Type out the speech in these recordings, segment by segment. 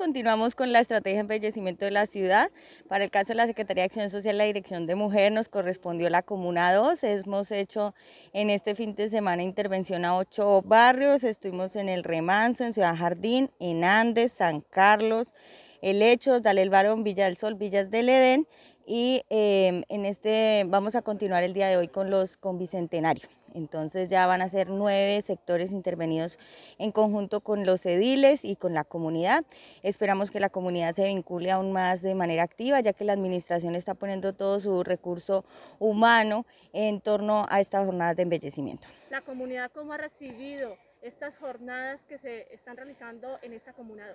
Continuamos con la estrategia de embellecimiento de la ciudad. Para el caso de la Secretaría de Acción Social, la Dirección de Mujer nos correspondió la Comuna 2. Hemos hecho en este fin de semana intervención a ocho barrios. Estuvimos en El Remanso, en Ciudad Jardín, en Andes, San Carlos, El Hechos, Dale el Barón, Villa del Sol, Villas del Edén. Y eh, en este vamos a continuar el día de hoy con los con Bicentenario. Entonces ya van a ser nueve sectores intervenidos en conjunto con los ediles y con la comunidad. Esperamos que la comunidad se vincule aún más de manera activa, ya que la administración está poniendo todo su recurso humano en torno a estas jornadas de embellecimiento. La comunidad cómo ha recibido estas jornadas que se están realizando en esta comunidad?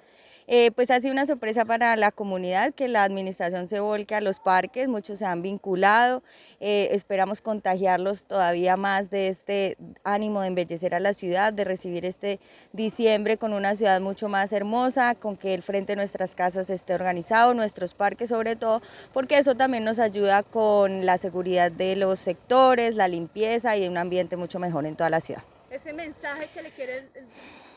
Eh, pues ha sido una sorpresa para la comunidad que la administración se volque a los parques, muchos se han vinculado, eh, esperamos contagiarlos todavía más de este ánimo de embellecer a la ciudad, de recibir este diciembre con una ciudad mucho más hermosa, con que el frente de nuestras casas esté organizado, nuestros parques sobre todo, porque eso también nos ayuda con la seguridad de los sectores, la limpieza y un ambiente mucho mejor en toda la ciudad ese mensaje que le quieres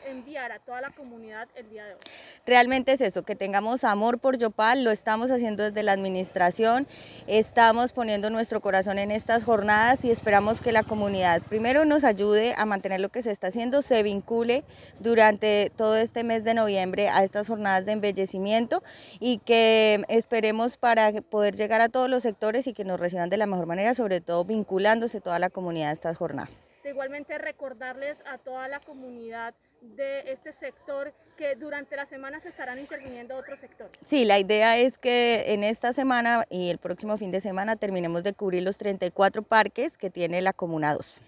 enviar a toda la comunidad el día de hoy? Realmente es eso, que tengamos amor por Yopal, lo estamos haciendo desde la administración, estamos poniendo nuestro corazón en estas jornadas y esperamos que la comunidad primero nos ayude a mantener lo que se está haciendo, se vincule durante todo este mes de noviembre a estas jornadas de embellecimiento y que esperemos para poder llegar a todos los sectores y que nos reciban de la mejor manera, sobre todo vinculándose toda la comunidad a estas jornadas. Igualmente recordarles a toda la comunidad de este sector que durante la semana se estarán interviniendo otros sectores. Sí, la idea es que en esta semana y el próximo fin de semana terminemos de cubrir los 34 parques que tiene la Comuna 2.